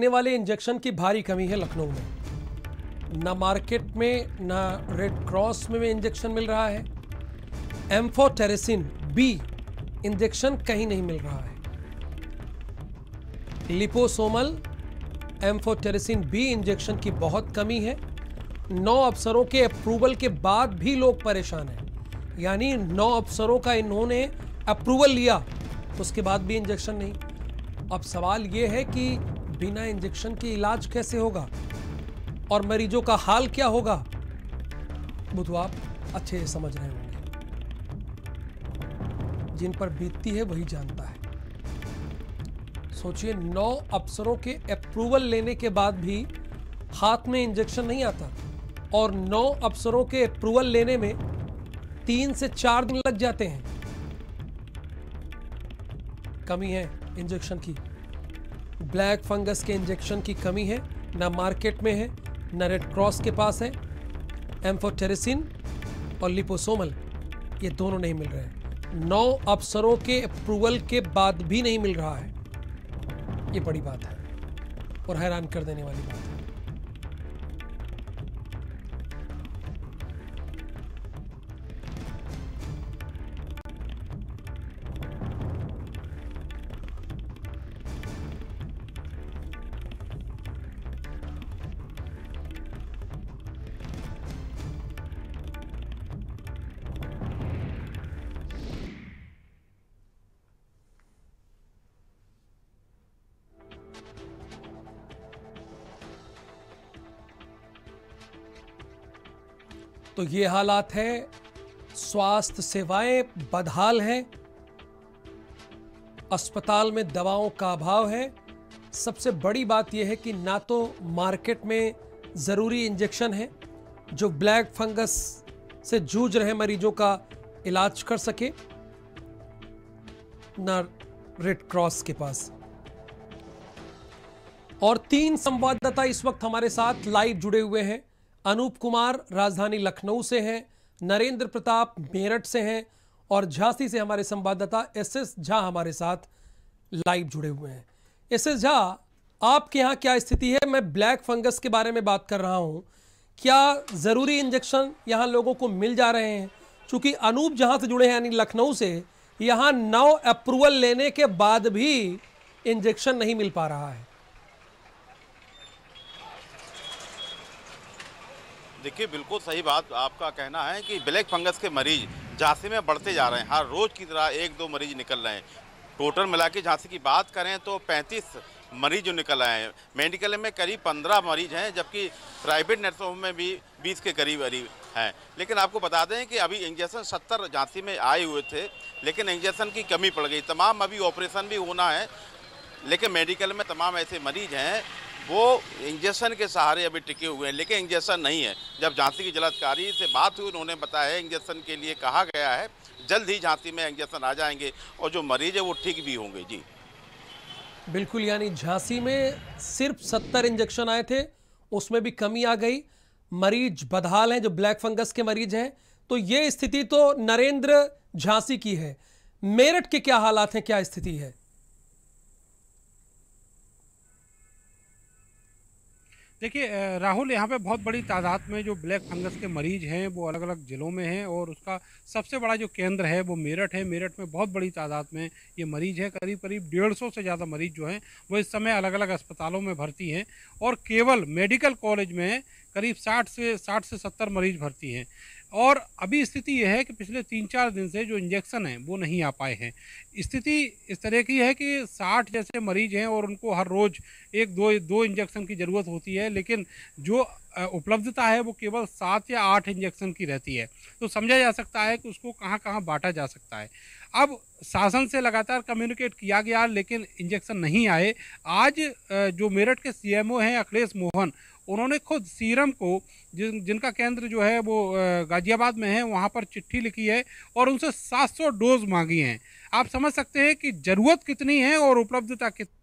लगने वाले इंजेक्शन की भारी कमी है लखनऊ में ना मार्केट में ना रेड क्रॉस में इंजेक्शन मिल रहा है एम्फोटेरेसिन बी इंजेक्शन कहीं नहीं मिल रहा है लिपोसोमल एम्फोटेरेसिन बी इंजेक्शन की बहुत कमी है नौ अफसरों के अप्रूवल के बाद भी लोग परेशान हैं यानी नौ अफसरों का इन्होंने अप्रूवल लिया उसके बाद भी इंजेक्शन नहीं अब सवाल ये है कि बिना इंजेक्शन के इलाज कैसे होगा और मरीजों का हाल क्या होगा वो तो आप अच्छे से समझ रहे होंगे जिन पर बीतती है वही जानता है सोचिए नौ अफसरों के अप्रूवल लेने के बाद भी हाथ में इंजेक्शन नहीं आता और नौ अफसरों के अप्रूवल लेने में तीन से चार दिन लग जाते हैं कमी है इंजेक्शन की ब्लैक फंगस के इंजेक्शन की कमी है ना मार्केट में है ना रेड क्रॉस के पास है एम्फोटेरेसिन और लिपोसोमल ये दोनों नहीं मिल रहे हैं नौ अफसरों के अप्रूवल के बाद भी नहीं मिल रहा है ये बड़ी बात है और हैरान कर देने वाली बात है तो ये हालात है स्वास्थ्य सेवाएं बदहाल हैं अस्पताल में दवाओं का अभाव है सबसे बड़ी बात यह है कि ना तो मार्केट में ज़रूरी इंजेक्शन है जो ब्लैक फंगस से जूझ रहे मरीजों का इलाज कर सके ना रेड क्रॉस के पास और तीन संवाददाता इस वक्त हमारे साथ लाइव जुड़े हुए हैं अनूप कुमार राजधानी लखनऊ से हैं नरेंद्र प्रताप मेरठ से हैं और झांसी से हमारे संवाददाता एस एस झा हमारे साथ लाइव जुड़े हुए हैं एस एस झा आपके यहाँ क्या स्थिति है मैं ब्लैक फंगस के बारे में बात कर रहा हूँ क्या ज़रूरी इंजेक्शन यहाँ लोगों को मिल जा रहे हैं चूँकि अनूप जहाँ से जुड़े हैं यानी लखनऊ से यहाँ नौ अप्रूवल लेने के बाद भी इंजेक्शन नहीं मिल पा रहा है देखिए बिल्कुल सही बात आपका कहना है कि ब्लैक फंगस के मरीज झांसी में बढ़ते जा रहे हैं हर रोज़ की तरह एक दो मरीज निकल रहे हैं टोटल मिला के झांसी की बात करें तो 35 मरीज जो निकल आए हैं मेडिकल में करीब 15 मरीज हैं जबकि प्राइवेट नर्सिंग होम में भी 20 के करीब करीब हैं लेकिन आपको बता दें कि अभी इंजेक्शन 70 झांसी में आए हुए थे लेकिन इंजेक्शन की कमी पड़ गई तमाम अभी ऑपरेशन भी होना है लेकिन मेडिकल में तमाम ऐसे मरीज हैं वो इंजेक्शन के सहारे अभी टिके हुए हैं लेकिन इंजेक्शन नहीं है जब झांसी की जिलाधिकारी से बात हुई उन्होंने बताया इंजेक्शन के लिए कहा गया है जल्द ही झांसी में इंजेक्शन आ जाएंगे और जो मरीज है वो ठीक भी होंगे जी बिल्कुल यानी झांसी में सिर्फ सत्तर इंजेक्शन आए थे उसमें भी कमी आ गई मरीज बदहाल हैं जो ब्लैक फंगस के मरीज हैं तो ये स्थिति तो नरेंद्र झांसी की है मेरठ के क्या हालात हैं क्या स्थिति है देखिए राहुल यहाँ पे बहुत बड़ी तादाद में जो ब्लैक फंगस के मरीज हैं वो अलग अलग ज़िलों में हैं और उसका सबसे बड़ा जो केंद्र है वो मेरठ है मेरठ में बहुत बड़ी तादाद में ये मरीज़ है करीब करीब डेढ़ सौ से ज़्यादा मरीज़ जो हैं वो इस समय अलग अलग अस्पतालों में भर्ती हैं और केवल मेडिकल कॉलेज में करीब साठ से साठ से सत्तर मरीज़ भर्ती हैं और अभी स्थिति यह है कि पिछले तीन चार दिन से जो इंजेक्शन हैं वो नहीं आ पाए हैं स्थिति इस तरह की है कि साठ जैसे मरीज हैं और उनको हर रोज़ एक दो दो इंजेक्शन की ज़रूरत होती है लेकिन जो उपलब्धता है वो केवल सात या आठ इंजेक्शन की रहती है तो समझा जा सकता है कि उसको कहाँ कहाँ बांटा जा सकता है अब शासन से लगातार कम्युनिकेट किया गया लेकिन इंजेक्शन नहीं आए आज जो मेरठ के सीएमओ हैं अखिलेश मोहन उन्होंने खुद सीरम को जिन जिनका केंद्र जो है वो गाजियाबाद में है वहाँ पर चिट्ठी लिखी है और उनसे 700 डोज मांगी हैं आप समझ सकते हैं कि ज़रूरत कितनी है और उपलब्धता कितनी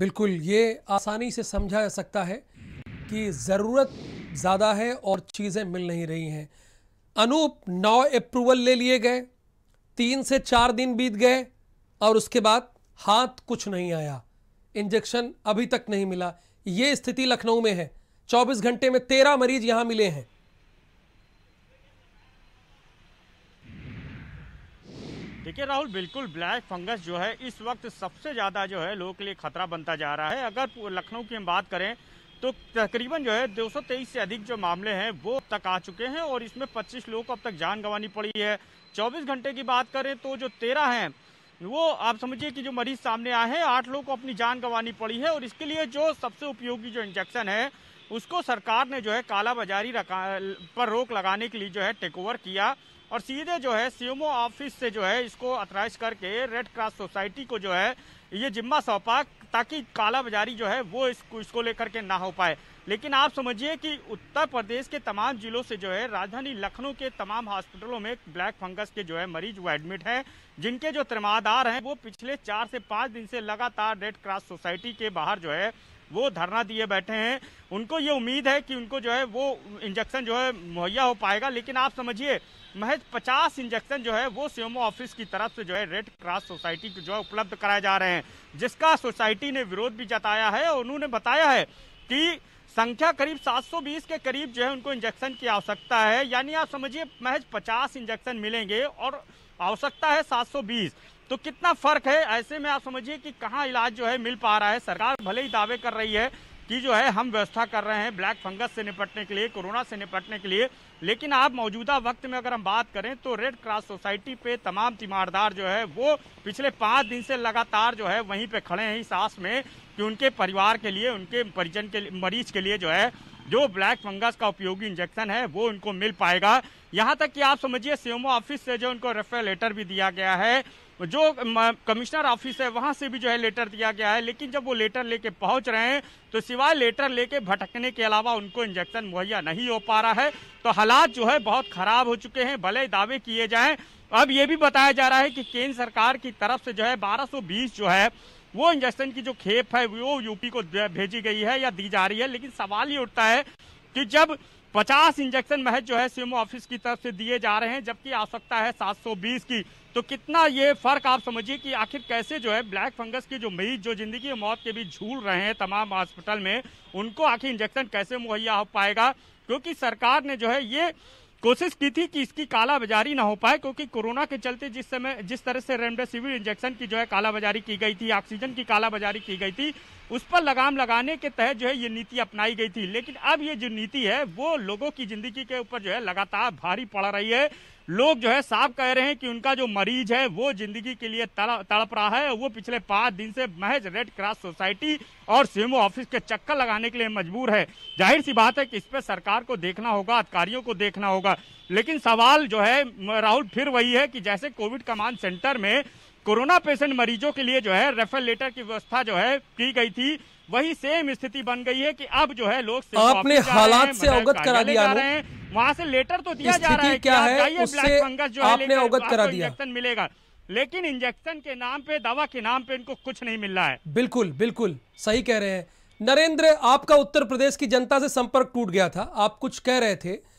बिल्कुल ये आसानी से समझा जा सकता है कि ज़रूरत ज़्यादा है और चीज़ें मिल नहीं रही हैं अनूप नौ अप्रूवल ले लिए गए तीन से चार दिन बीत गए और उसके बाद हाथ कुछ नहीं आया इंजेक्शन अभी तक नहीं मिला ये स्थिति लखनऊ में है 24 घंटे में तेरह मरीज यहां मिले हैं देखिए राहुल बिल्कुल ब्लैक फंगस जो है इस वक्त सबसे ज़्यादा जो है लोगों के लिए खतरा बनता जा रहा है अगर लखनऊ की हम बात करें तो तकरीबन जो है 223 से अधिक जो मामले हैं वो तक आ चुके हैं और इसमें 25 लोगों को अब तक जान गंवानी पड़ी है 24 घंटे की बात करें तो जो 13 हैं वो आप समझिए कि जो मरीज सामने आए हैं आठ लोगों को अपनी जान गंवानी पड़ी है और इसके लिए जो सबसे उपयोगी जो इंजेक्शन है उसको सरकार ने जो है कालाबाजारी पर रोक लगाने के लिए जो है टेक ओवर किया और सीधे जो है सीएमओ ऑफिस से जो है इसको अथराइज करके रेड क्रॉस सोसाइटी को जो है ये जिम्मा सौंपा ताकि कालाबाजारी जो है वो इसको इसको लेकर के ना हो पाए लेकिन आप समझिए कि उत्तर प्रदेश के तमाम जिलों से जो है राजधानी लखनऊ के तमाम हॉस्पिटलों में ब्लैक फंगस के जो है मरीज वो एडमिट हैं जिनके जो त्रमादार हैं वो पिछले चार से पाँच दिन से लगातार रेड क्रॉस सोसाइटी के बाहर जो है वो धरना दिए बैठे हैं उनको ये उम्मीद है कि उनको जो है वो इंजेक्शन जो है मुहैया हो पाएगा लेकिन आप समझिए महज 50 इंजेक्शन जो है वो सीएमओ ऑफिस की तरफ से जो है रेड क्रॉस सोसाइटी को जो है उपलब्ध कराए जा रहे हैं जिसका सोसाइटी ने विरोध भी जताया है और उन्होंने बताया है कि संख्या करीब 720 के करीब जो है उनको इंजेक्शन की आवश्यकता है यानी आप समझिए महज 50 इंजेक्शन मिलेंगे और आवश्यकता है 720 तो कितना फर्क है ऐसे में आप समझिए कि कहाँ इलाज जो है मिल पा रहा है सरकार भले ही दावे कर रही है कि जो है हम व्यवस्था कर रहे हैं ब्लैक फंगस से निपटने के लिए कोरोना से निपटने के लिए लेकिन आप मौजूदा वक्त में अगर हम बात करें तो रेड क्रॉस सोसाइटी पे तमाम तीमारदार जो है वो पिछले पाँच दिन से लगातार जो है वहीं पे खड़े हैं इस आस में कि उनके परिवार के लिए उनके परिजन के मरीज के लिए जो है जो ब्लैक फंगस का उपयोगी इंजेक्शन है वो उनको मिल पाएगा यहाँ तक कि आप समझिए सीएमओ ऑफिस से जो उनको रेफर लेटर भी दिया गया है तो जो कमिश्नर ऑफिस है वहाँ से भी जो है लेटर दिया गया है लेकिन जब वो लेटर लेके पहुँच रहे हैं तो सिवाय लेटर लेके भटकने के अलावा उनको इंजेक्शन मुहैया नहीं हो पा रहा है तो हालात जो है बहुत खराब हो चुके हैं भले दावे किए जाए अब ये भी बताया जा रहा है कि केंद्र सरकार की तरफ से जो है बारह जो है वो इंजेक्शन की जो खेप है वो यूपी को भेजी गई है या दी जा रही है लेकिन सवाल ये उठता है कि जब 50 इंजेक्शन महज जो है सीएमओ ऑफिस की तरफ से दिए जा रहे हैं जबकि आवश्यकता है 720 की तो कितना ये फर्क आप समझिए कि आखिर कैसे जो है ब्लैक फंगस की जो मरीज जो जिंदगी और मौत के बीच झूल रहे हैं तमाम हॉस्पिटल में उनको आखिर इंजेक्शन कैसे मुहैया हो पाएगा क्योंकि सरकार ने जो है ये कोशिश की थी कि इसकी कालाबाजारी ना हो पाए क्योंकि कोरोना के चलते जिस समय जिस तरह से रेमडेसिविर इंजेक्शन की जो है कालाबाजारी की गई थी ऑक्सीजन की कालाबाजारी की गई थी उस पर लगाम लगाने के तहत जो है ये नीति अपनाई गई थी लेकिन अब ये जो नीति है वो लोगों की जिंदगी के ऊपर जो है लगातार भारी पड़ रही है लोग जो है साफ कह रहे हैं कि उनका जो मरीज है वो जिंदगी के लिए तड़प रहा है वो पिछले पांच दिन से महज रेड क्रॉस सोसाइटी और सीएमओ ऑफिस के चक्कर लगाने के लिए मजबूर है जाहिर सी बात है कि इस पर सरकार को देखना होगा अधिकारियों को देखना होगा लेकिन सवाल जो है राहुल फिर वही है कि जैसे कोविड कमांड सेंटर में कोरोना पेशेंट मरीजों के लिए जो है रेफर लेटर की व्यवस्था जो है की गई थी वही सेम स्थिति बन गई है कि अब जो है लोग आपने हालात से अवगत करा दिया है वहाँ से लेटर तो दिया जा रहा है क्या है ब्लैक जो आपने अवगत करा दिया इंजेक्शन मिलेगा लेकिन इंजेक्शन के नाम पे दवा के नाम पे इनको कुछ नहीं मिल रहा है बिल्कुल बिल्कुल सही कह रहे हैं नरेंद्र आपका उत्तर प्रदेश की जनता से संपर्क टूट गया था आप कुछ कह रहे थे